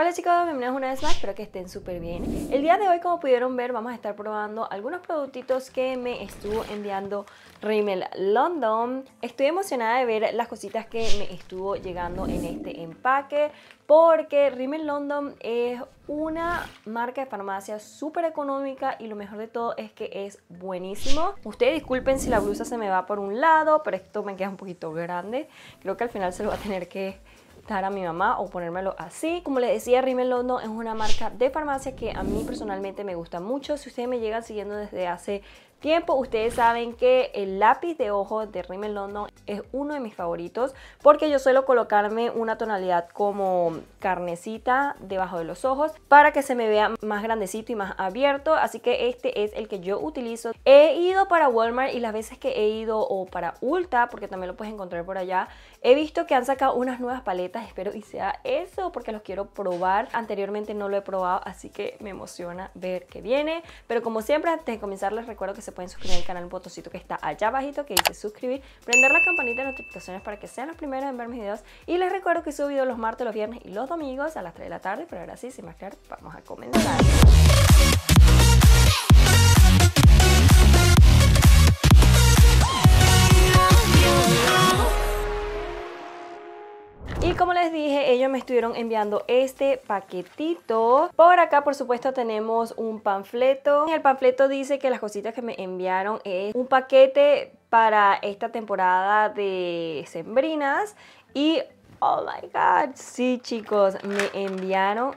Hola chicos, bienvenidos una vez más, espero que estén súper bien. El día de hoy, como pudieron ver, vamos a estar probando algunos productitos que me estuvo enviando Rimmel London. Estoy emocionada de ver las cositas que me estuvo llegando en este empaque porque Rimmel London es una marca de farmacia súper económica y lo mejor de todo es que es buenísimo. Ustedes disculpen si la blusa se me va por un lado, pero esto me queda un poquito grande. Creo que al final se lo va a tener que a mi mamá o ponérmelo así. Como les decía, Rimmel London es una marca de farmacia que a mí personalmente me gusta mucho. Si ustedes me llegan siguiendo desde hace tiempo. Ustedes saben que el lápiz de ojo de Rimmel London es uno de mis favoritos porque yo suelo colocarme una tonalidad como carnecita debajo de los ojos para que se me vea más grandecito y más abierto. Así que este es el que yo utilizo. He ido para Walmart y las veces que he ido o para Ulta, porque también lo puedes encontrar por allá, he visto que han sacado unas nuevas paletas. Espero y sea eso porque los quiero probar. Anteriormente no lo he probado, así que me emociona ver que viene. Pero como siempre, antes de comenzar les recuerdo que se pueden suscribir al canal, un botoncito que está allá bajito que dice suscribir, prender la campanita de notificaciones para que sean los primeros en ver mis videos y les recuerdo que subo videos los martes, los viernes y los domingos a las 3 de la tarde, pero ahora sí, sin más claro, vamos a comenzar. Y como les dije, ellos me estuvieron enviando este paquetito. Por acá, por supuesto, tenemos un panfleto. En el panfleto dice que las cositas que me enviaron es un paquete para esta temporada de sembrinas. Y, oh my god, sí chicos, me enviaron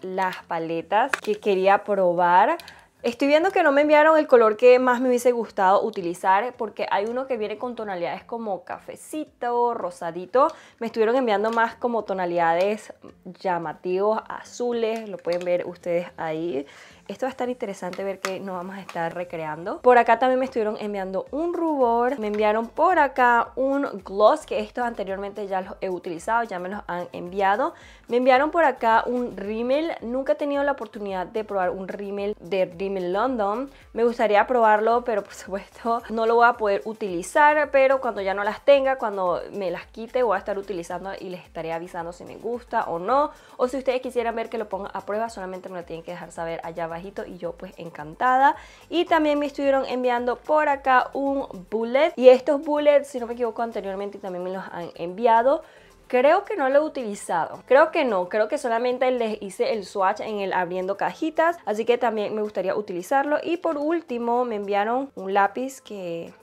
las paletas que quería probar Estoy viendo que no me enviaron el color que más me hubiese gustado utilizar porque hay uno que viene con tonalidades como cafecito, rosadito. Me estuvieron enviando más como tonalidades llamativos, azules, lo pueden ver ustedes ahí. Esto va a estar interesante ver que nos vamos a estar recreando. Por acá también me estuvieron enviando un rubor. Me enviaron por acá un gloss, que estos anteriormente ya los he utilizado, ya me los han enviado. Me enviaron por acá un rímel. Nunca he tenido la oportunidad de probar un rímel de Rimmel London. Me gustaría probarlo, pero por supuesto no lo voy a poder utilizar. Pero cuando ya no las tenga, cuando me las quite, voy a estar utilizando y les estaré avisando si me gusta o no. O si ustedes quisieran ver que lo ponga a prueba, solamente me lo tienen que dejar saber allá Bajito y yo pues encantada. Y también me estuvieron enviando por acá un bullet y estos bullets, si no me equivoco, anteriormente también me los han enviado. Creo que no lo he utilizado. Creo que no. Creo que solamente les hice el swatch en el abriendo cajitas. Así que también me gustaría utilizarlo. Y por último me enviaron un lápiz que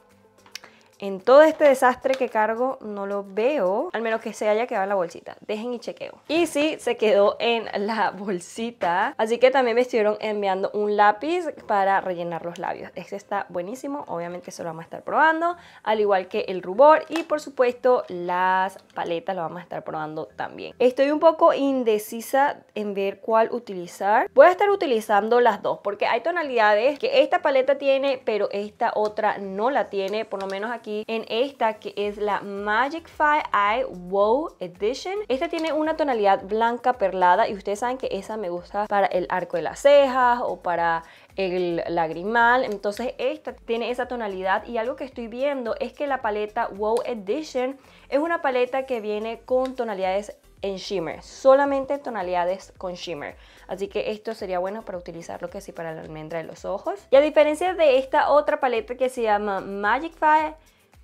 en todo este desastre que cargo no lo veo, al menos que se haya quedado en la bolsita. Dejen y chequeo. Y sí, se quedó en la bolsita. Así que también me estuvieron enviando un lápiz para rellenar los labios. Este está buenísimo, obviamente eso lo vamos a estar probando, al igual que el rubor y por supuesto las paletas lo vamos a estar probando también. Estoy un poco indecisa en ver cuál utilizar. Voy a estar utilizando las dos porque hay tonalidades que esta paleta tiene pero esta otra no la tiene, por lo menos aquí en esta que es la Magic Five Eye Wow Edition. Esta tiene una tonalidad blanca perlada y ustedes saben que esa me gusta para el arco de las cejas o para el lagrimal, entonces esta tiene esa tonalidad y algo que estoy viendo es que la paleta Wow Edition es una paleta que viene con tonalidades en shimmer, solamente tonalidades con shimmer. Así que esto sería bueno para utilizarlo que sí para la almendra de los ojos. Y a diferencia de esta otra paleta que se llama Magic Five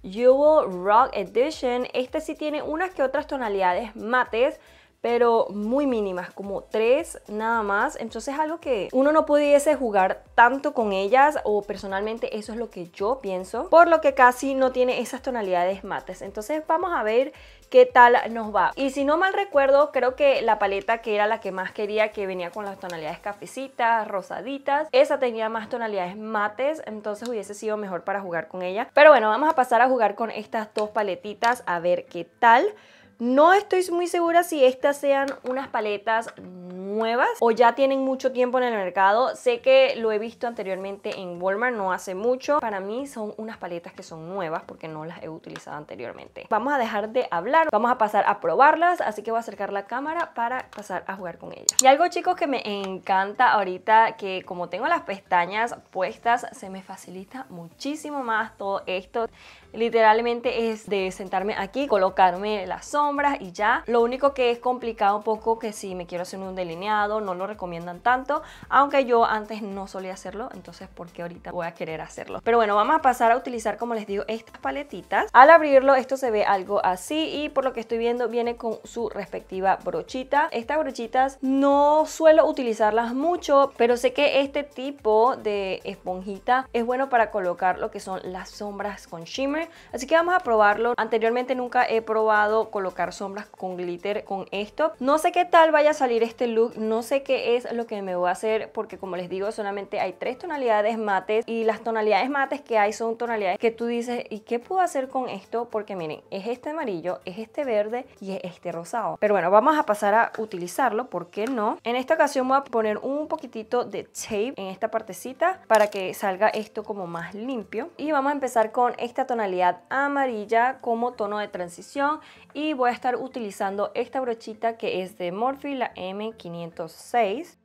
Jewel Rock Edition. Este sí tiene unas que otras tonalidades mates, pero muy mínimas, como tres nada más. Entonces algo que uno no pudiese jugar tanto con ellas o personalmente eso es lo que yo pienso, por lo que casi no tiene esas tonalidades mates. Entonces vamos a ver qué tal nos va. Y si no mal recuerdo, creo que la paleta que era la que más quería, que venía con las tonalidades cafecitas, rosaditas, esa tenía más tonalidades mates, entonces hubiese sido mejor para jugar con ella. Pero bueno, vamos a pasar a jugar con estas dos paletitas a ver qué tal. No estoy muy segura si estas sean unas paletas o ya tienen mucho tiempo en el mercado. Sé que lo he visto anteriormente en Walmart, no hace mucho. Para mí son unas paletas que son nuevas porque no las he utilizado anteriormente. Vamos a dejar de hablar, vamos a pasar a probarlas, así que voy a acercar la cámara para pasar a jugar con ellas. Y algo chicos que me encanta ahorita que como tengo las pestañas puestas se me facilita muchísimo más todo esto. Literalmente es de sentarme aquí, colocarme las sombras y ya. Lo único que es complicado un poco que si me quiero hacer un delineado no lo recomiendan tanto, aunque yo antes no solía hacerlo, entonces ¿por qué ahorita voy a querer hacerlo? Pero bueno, vamos a pasar a utilizar, como les digo, estas paletitas. Al abrirlo, esto se ve algo así y por lo que estoy viendo viene con su respectiva brochita. Estas brochitas no suelo utilizarlas mucho, pero sé que este tipo de esponjita es bueno para colocar lo que son las sombras con shimmer, así que vamos a probarlo. Anteriormente nunca he probado colocar sombras con glitter con esto. No sé qué tal vaya a salir este look no sé qué es lo que me voy a hacer porque como les digo solamente hay tres tonalidades mates y las tonalidades mates que hay son tonalidades que tú dices ¿y qué puedo hacer con esto? Porque miren, es este amarillo, es este verde y es este rosado. Pero bueno, vamos a pasar a utilizarlo, ¿por qué no? En esta ocasión voy a poner un poquitito de tape en esta partecita para que salga esto como más limpio. Y vamos a empezar con esta tonalidad amarilla como tono de transición y voy a estar utilizando esta brochita que es de Morphe, la M500. 6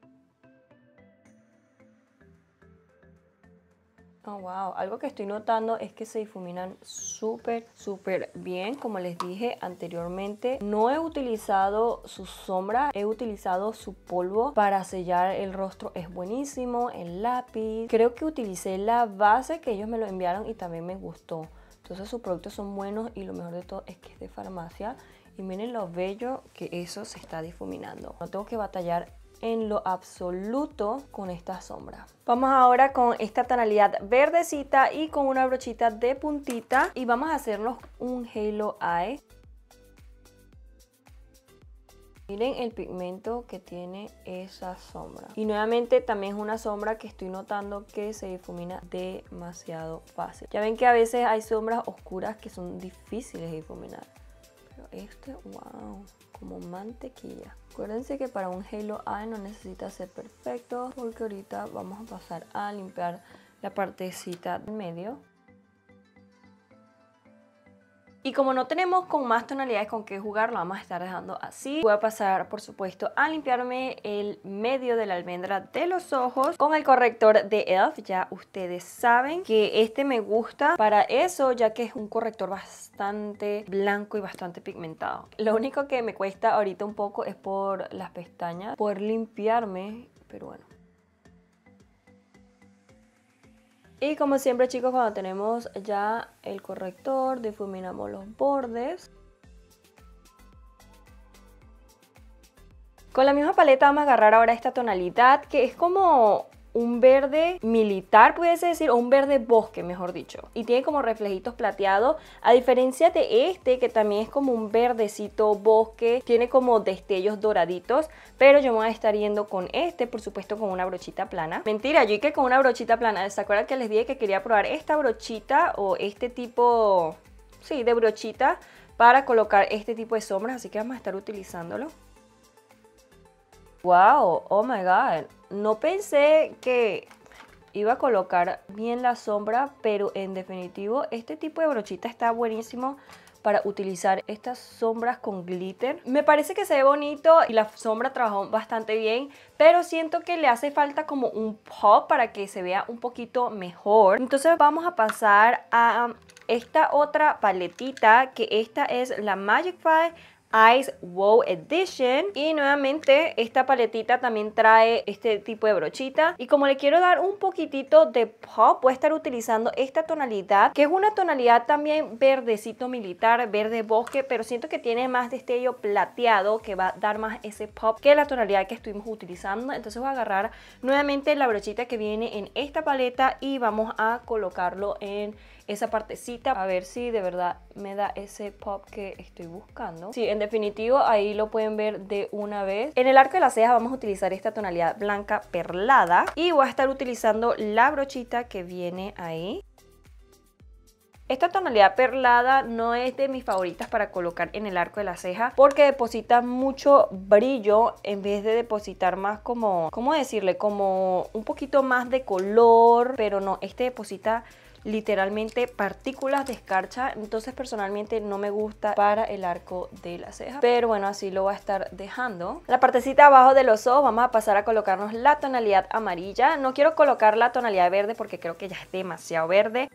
wow. Algo que estoy notando es que se difuminan súper, súper bien. Como les dije anteriormente, no he utilizado su sombra, he utilizado su polvo para sellar el rostro. Es buenísimo, el lápiz. Creo que utilicé la base que ellos me lo enviaron y también me gustó. Entonces sus productos son buenos y lo mejor de todo es que es de farmacia y miren lo bello que eso se está difuminando. No tengo que batallar en lo absoluto con esta sombra. Vamos ahora con esta tonalidad verdecita y con una brochita de puntita y vamos a hacernos un Halo Eye. Miren el pigmento que tiene esa sombra. Y nuevamente también es una sombra que estoy notando que se difumina demasiado fácil. Ya ven que a veces hay sombras oscuras que son difíciles de difuminar este, wow, como mantequilla. Acuérdense que para un Halo Eye no necesita ser perfecto porque ahorita vamos a pasar a limpiar la partecita del medio y como no tenemos con más tonalidades con que jugar, lo vamos a estar dejando así. Voy a pasar, por supuesto, a limpiarme el medio de la almendra de los ojos con el corrector de ELF. Ya ustedes saben que este me gusta para eso, ya que es un corrector bastante blanco y bastante pigmentado. Lo único que me cuesta ahorita un poco es por las pestañas, por limpiarme, pero bueno. Y como siempre chicos, cuando tenemos ya el corrector, difuminamos los bordes. Con la misma paleta vamos a agarrar ahora esta tonalidad que es como un verde militar, pudiese decir, o un verde bosque, mejor dicho. Y tiene como reflejitos plateados, a diferencia de este, que también es como un verdecito bosque, tiene como destellos doraditos, pero yo me voy a estar yendo con este, por supuesto, con una brochita plana. Mentira, yo que con una brochita plana. ¿Se acuerdan que les dije que quería probar esta brochita o este tipo, sí, de brochita para colocar este tipo de sombras? Así que vamos a estar utilizándolo. Wow, oh my god. No pensé que iba a colocar bien la sombra, pero en definitivo este tipo de brochita está buenísimo para utilizar estas sombras con glitter. Me parece que se ve bonito y la sombra trabajó bastante bien, pero siento que le hace falta como un pop para que se vea un poquito mejor. Entonces vamos a pasar a esta otra paletita, que esta es la Magic Five Ice Wow Edition. Y nuevamente esta paletita también trae este tipo de brochita. Y como le quiero dar un poquitito de pop, voy a estar utilizando esta tonalidad, que es una tonalidad también verdecito militar, verde bosque, pero siento que tiene más destello plateado, que va a dar más ese pop que la tonalidad que estuvimos utilizando. Entonces voy a agarrar nuevamente la brochita que viene en esta paleta y vamos a colocarlo en esa partecita a ver si de verdad me da ese pop que estoy buscando. Sí, en definitivo ahí lo pueden ver de una vez. En el arco de la ceja vamos a utilizar esta tonalidad blanca perlada y voy a estar utilizando la brochita que viene ahí. Esta tonalidad perlada no es de mis favoritas para colocar en el arco de la ceja porque deposita mucho brillo en vez de depositar más como, ¿cómo decirle? Como un poquito más de color, pero no, este deposita literalmente partículas de escarcha entonces personalmente no me gusta para el arco de la ceja pero bueno así lo voy a estar dejando la partecita abajo de los ojos vamos a pasar a colocarnos la tonalidad amarilla no quiero colocar la tonalidad verde porque creo que ya es demasiado verde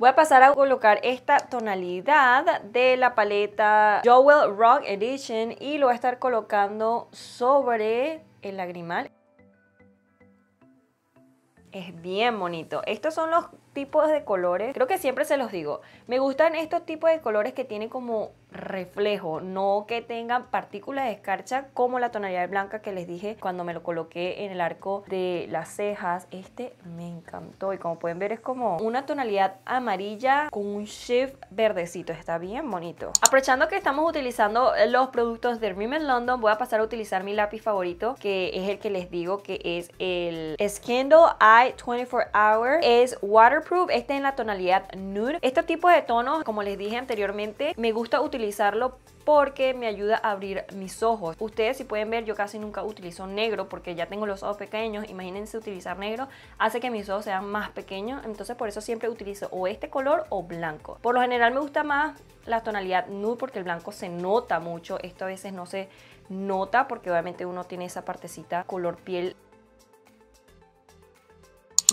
Voy a pasar a colocar esta tonalidad de la paleta Joel Rock Edition y lo voy a estar colocando sobre el lagrimal. Es bien bonito. Estos son los tipos de colores. Creo que siempre se los digo. Me gustan estos tipos de colores que tienen como reflejo, no que tengan partículas de escarcha como la tonalidad blanca que les dije cuando me lo coloqué en el arco de las cejas. Este me encantó y como pueden ver es como una tonalidad amarilla con un shift verdecito. Está bien bonito. Aprovechando que estamos utilizando los productos de Rimmel London, voy a pasar a utilizar mi lápiz favorito que es el que les digo que es el Scandal A. 24 Hour es waterproof, este en la tonalidad nude. Este tipo de tonos, como les dije anteriormente, me gusta utilizarlo porque me ayuda a abrir mis ojos. Ustedes si pueden ver, yo casi nunca utilizo negro porque ya tengo los ojos pequeños. Imagínense utilizar negro, hace que mis ojos sean más pequeños. Entonces por eso siempre utilizo o este color o blanco. Por lo general me gusta más la tonalidad nude porque el blanco se nota mucho. Esto a veces no se nota porque obviamente uno tiene esa partecita color piel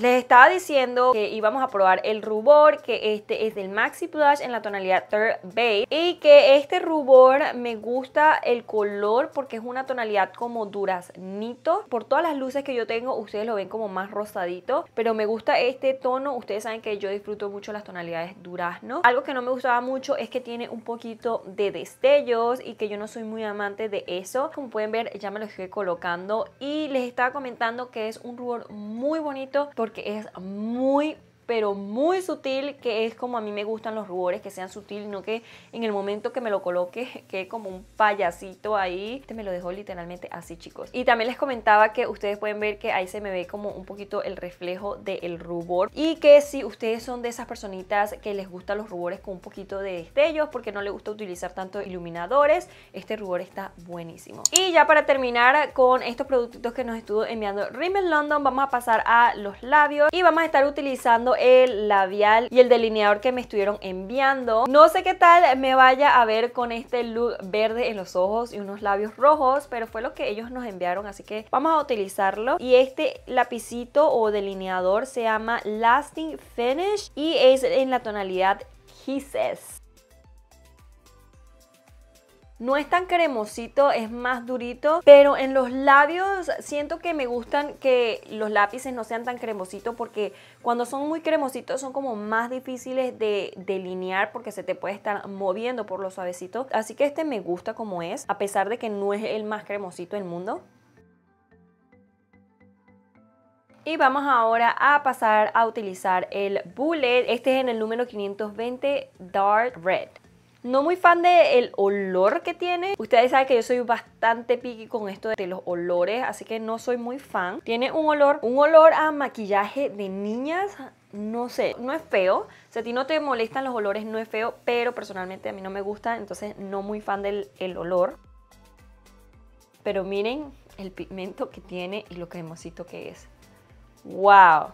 les estaba diciendo que íbamos a probar el rubor, que este es del Maxi Blush en la tonalidad Third Base y que este rubor me gusta el color porque es una tonalidad como duraznito. Por todas las luces que yo tengo, ustedes lo ven como más rosadito, pero me gusta este tono. Ustedes saben que yo disfruto mucho las tonalidades durazno. Algo que no me gustaba mucho es que tiene un poquito de destellos y que yo no soy muy amante de eso. Como pueden ver, ya me lo estoy colocando y les estaba comentando que es un rubor muy bonito porque es muy pero muy sutil, que es como a mí me gustan los rubores, que sean sutiles, no que en el momento que me lo coloque quede como un payasito ahí. Este me lo dejó literalmente así, chicos. Y también les comentaba que ustedes pueden ver que ahí se me ve como un poquito el reflejo del rubor y que si ustedes son de esas personitas que les gustan los rubores con un poquito de destellos porque no les gusta utilizar tanto iluminadores, este rubor está buenísimo. Y ya para terminar con estos productos que nos estuvo enviando Rimmel London, vamos a pasar a los labios y vamos a estar utilizando el labial y el delineador que me estuvieron enviando. No sé qué tal me vaya a ver con este look verde en los ojos y unos labios rojos, pero fue lo que ellos nos enviaron, así que vamos a utilizarlo. Y este lapicito o delineador se llama Lasting Finish y es en la tonalidad Says no es tan cremosito, es más durito, pero en los labios siento que me gustan que los lápices no sean tan cremositos porque cuando son muy cremositos son como más difíciles de delinear porque se te puede estar moviendo por lo suavecito. Así que este me gusta como es, a pesar de que no es el más cremosito del mundo. Y vamos ahora a pasar a utilizar el Bullet. Este es en el número 520 Dark Red. No muy fan del olor que tiene. Ustedes saben que yo soy bastante picky con esto de los olores, así que no soy muy fan. Tiene un olor, un olor a maquillaje de niñas no sé, no es feo. Si a ti no te molestan los olores, no es feo, pero personalmente a mí no me gusta, entonces no muy fan del olor. Pero miren el pigmento que tiene y lo cremosito que es. ¡Wow!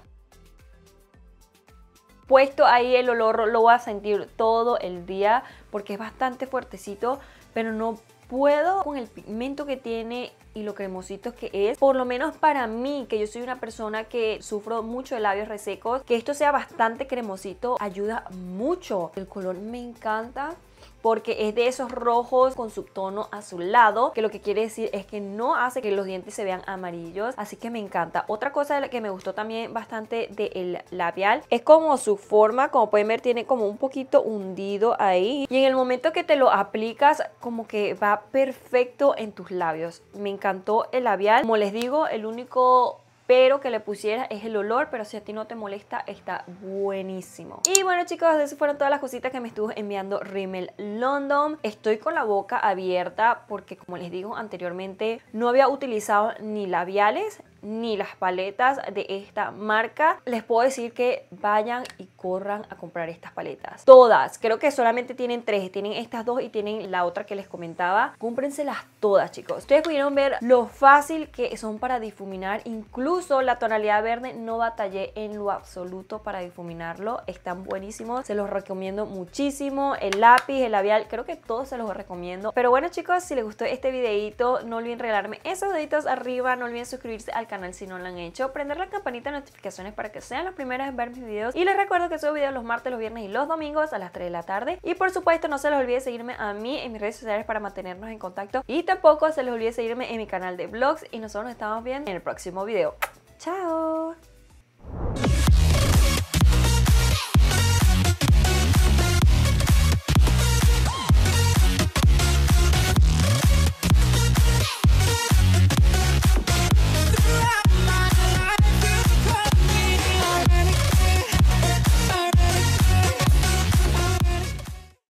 Puesto ahí el olor lo voy a sentir todo el día porque es bastante fuertecito, pero no puedo con el pigmento que tiene y lo cremosito que es, por lo menos para mí, que yo soy una persona que sufro mucho de labios resecos, que esto sea bastante cremosito ayuda mucho. El color me encanta, porque es de esos rojos con subtono azulado, que lo que quiere decir es que no hace que los dientes se vean amarillos, así que me encanta. Otra cosa que me gustó también bastante del labial es como su forma, como pueden ver tiene como un poquito hundido ahí y en el momento que te lo aplicas como que va perfecto en tus labios. Me encantó el labial, como les digo, el único pero que le pusieras es el olor, pero si a ti no te molesta, está buenísimo. Y bueno chicos, esas fueron todas las cositas que me estuvo enviando Rimmel London. Estoy con la boca abierta porque como les digo anteriormente, no había utilizado ni labiales ni las paletas de esta marca, les puedo decir que vayan y corran a comprar estas paletas. Todas, creo que solamente tienen tres, tienen estas dos y tienen la otra que les comentaba. Cómprenselas todas, chicos. Ustedes pudieron ver lo fácil que son para difuminar, incluso la tonalidad verde no batallé en lo absoluto para difuminarlo. Están buenísimos, se los recomiendo muchísimo. El lápiz, el labial, creo que todos se los recomiendo. Pero bueno, chicos, si les gustó este videito, no olviden regalarme esos deditos arriba, no olviden suscribirse al canal canal si no lo han hecho, prender la campanita de notificaciones para que sean los primeros en ver mis videos y les recuerdo que subo videos los martes, los viernes y los domingos a las 3 de la tarde y por supuesto no se les olvide seguirme a mí en mis redes sociales para mantenernos en contacto y tampoco se les olvide seguirme en mi canal de vlogs y nosotros nos estamos viendo en el próximo video. ¡Chao!